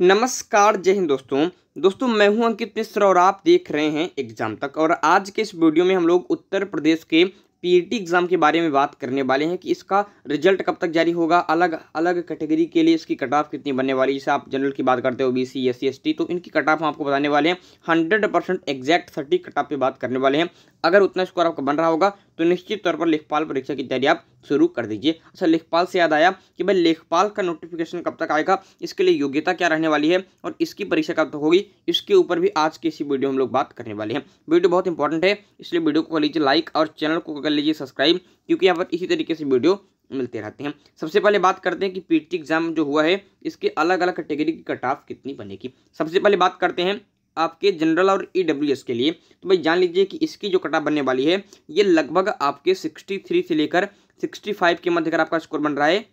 नमस्कार जय हिंद दोस्तों दोस्तों मैं हूं अंकित मिश्र और आप देख रहे हैं एग्जाम तक और आज के इस वीडियो में हम लोग उत्तर प्रदेश के पीईटी एग्ज़ाम के बारे में बात करने वाले हैं कि इसका रिजल्ट कब तक जारी होगा अलग अलग कैटेगरी के लिए इसकी कट ऑफ कितनी बनने वाली जैसे आप जनरल की बात करते हो बी सी एस तो इनकी कट ऑफ हम आपको बताने वाले हैं hundred percent exact thirty cut off पर बात करने वाले हैं अगर उतना स्कोर आपका बन रहा होगा तो निश्चित तौर पर लेखपाल परीक्षा की तैयारी आप शुरू कर दीजिए अच्छा लेखपाल से याद आया कि भाई लेखपाल का नोटिफिकेशन कब तक आएगा इसके लिए योग्यता क्या रहने वाली है और इसकी परीक्षा कब तक होगी इसके ऊपर भी आज की इसी वीडियो हम लोग बात करने वाले हैं वीडियो बहुत इंपॉर्टेंट है इसलिए वीडियो को कर लीजिए लाइक और चैनल को कर लीजिए सब्सक्राइब क्योंकि यहाँ पर इसी तरीके से वीडियो मिलते रहते हैं सबसे पहले बात करते हैं कि पीटी एग्जाम जो हुआ है इसके अलग अलग कैटेगरी की कट ऑफ कितनी बनेगी सबसे पहले बात करते हैं आपके जनरल और ई e के लिए तो भाई जान लीजिए कि इसकी जो कटा बनने वाली है ये लगभग आपके सिक्सटी थ्री से लेकर सिक्सटी फाइव के मध्य अगर आपका स्कोर बन रहा है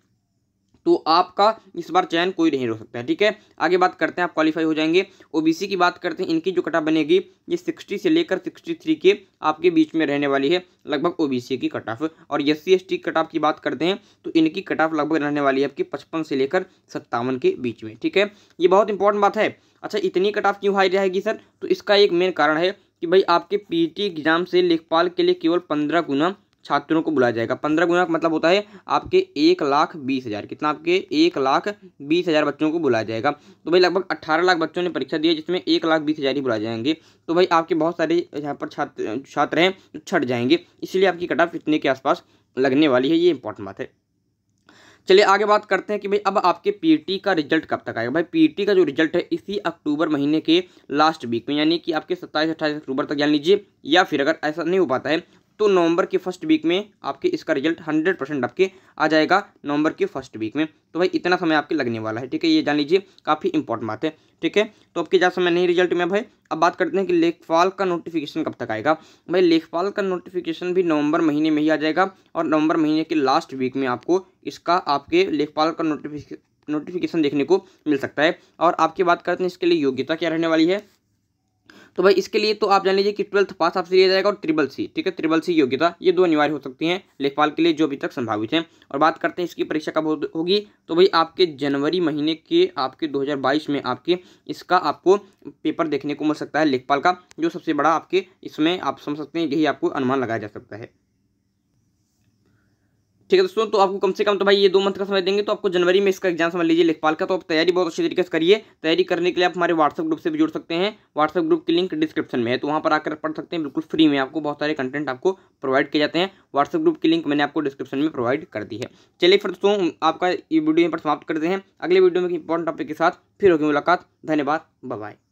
तो आपका इस बार चयन कोई नहीं रो सकता है ठीक है आगे बात करते हैं आप क्वालिफाई हो जाएंगे ओबीसी की बात करते हैं इनकी जो कटा बनेगी ये सिक्सटी से लेकर सिक्सटी थ्री के आपके बीच में रहने वाली है लगभग ओबीसी की कट ऑफ और एस सी कट ऑफ की बात करते हैं तो इनकी कट ऑफ लगभग रहने वाली है आपकी पचपन से लेकर सत्तावन के बीच में ठीक है ये बहुत इंपॉर्टेंट बात है अच्छा इतनी कट ऑफ क्यों हाई रहेगी सर तो इसका एक मेन कारण है कि भाई आपके पीटी एग्जाम e से लेखपाल के लिए केवल पंद्रह गुना छात्रों को बुलाया जाएगा पंद्रह गुना का मतलब होता है आपके एक लाख बीस हज़ार कितना आपके एक लाख बीस हज़ार बच्चों को बुलाया जाएगा तो भाई लगभग अट्ठारह लाख बच्चों ने परीक्षा दी है जिसमें एक लाख बीस हज़ार ही बुलाए जाएंगे तो भाई आपके बहुत सारे यहाँ पर छात्र छात्र हैं जो छट जाएंगे इसलिए आपकी कट ऑफ इतने के आसपास लगने वाली है ये इंपॉर्टेंट बात है चलिए आगे बात करते हैं कि भाई अब आपके पीटी का रिजल्ट कब तक आएगा भाई पीटी का जो रिजल्ट है इसी अक्टूबर महीने के लास्ट वीक में यानी कि आपके सत्ताईस अट्ठाईस अक्टूबर तक जान लीजिए या फिर अगर ऐसा नहीं हो पाता है तो नवंबर के फर्स्ट वीक में आपके इसका रिजल्ट हंड्रेड परसेंट आपके आ जाएगा नवंबर के फर्स्ट वीक में तो भाई इतना समय आपके लगने वाला है ठीक है ये जान लीजिए काफ़ी इंपॉर्टेंट बात है ठीक है तो आपके ज़्यादा समय नहीं रिजल्ट में भाई अब बात करते हैं कि लेखपाल का नोटिफिकेशन कब तक आएगा भाई लेखपाल का नोटिफिकेशन भी नवंबर महीने में ही आ जाएगा और नवंबर महीने के लास्ट वीक में आपको इसका आपके लेखपाल का नोटिफिकेशन नोटिफिकेशन देखने को मिल सकता है और आपकी बात करते हैं इसके लिए योग्यता क्या रहने वाली है तो भाई इसके लिए तो आप जान लीजिए कि ट्वेल्थ पास आपसे लिया जाएगा और ट्रिपल सी ठीक है ट्रिपल सी योग्यता ये दो अनिवार्य हो सकती हैं लेखपाल के लिए जो अभी तक संभावित हैं और बात करते हैं इसकी परीक्षा कब होगी तो भाई आपके जनवरी महीने के आपके दो में आपके इसका आपको पेपर देखने को मिल सकता है लेखपाल का जो सबसे बड़ा आपके इसमें आप समझ सकते हैं यही आपको अनुमान लगाया जा सकता है ठीक है दोस्तों तो आपको कम से कम तो भाई ये दो मंथ का समय देंगे तो आपको जनवरी में इसका एग्जाम समझ लीजिए लेखपाल का तो आप तैयारी बहुत अच्छी तरीके से करिए तैयारी करने के लिए आप हमारे व्हाट्सअप ग्रुप से भी जुड़ सकते हैं व्हाट्सअप ग्रुप की लिंक डिस्क्रिप्शन में है तो वहाँ पर आकर पढ़ सकते हैं बिल्कुल फ्री में आपको बहुत सारे कंटेंट आपको प्रोवाइड किए जाते हैं व्हाट्सअप ग्रुप की लिंक मैंने आपको डिस्क्रिप्शन में प्रोवाइड कर दी है चलिए फिर दोस्तों आपका ये वीडियो यहाँ पर समाप्त करते हैं अगले वीडियो में इंपॉर्टेंट टॉपिक के साथ फिर होगी मुलाकात धन्यवाद बाय